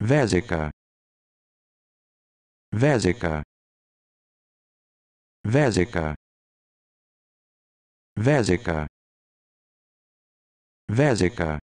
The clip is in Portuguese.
Vésica. Vésica. Vésica. Vésica. Vésica.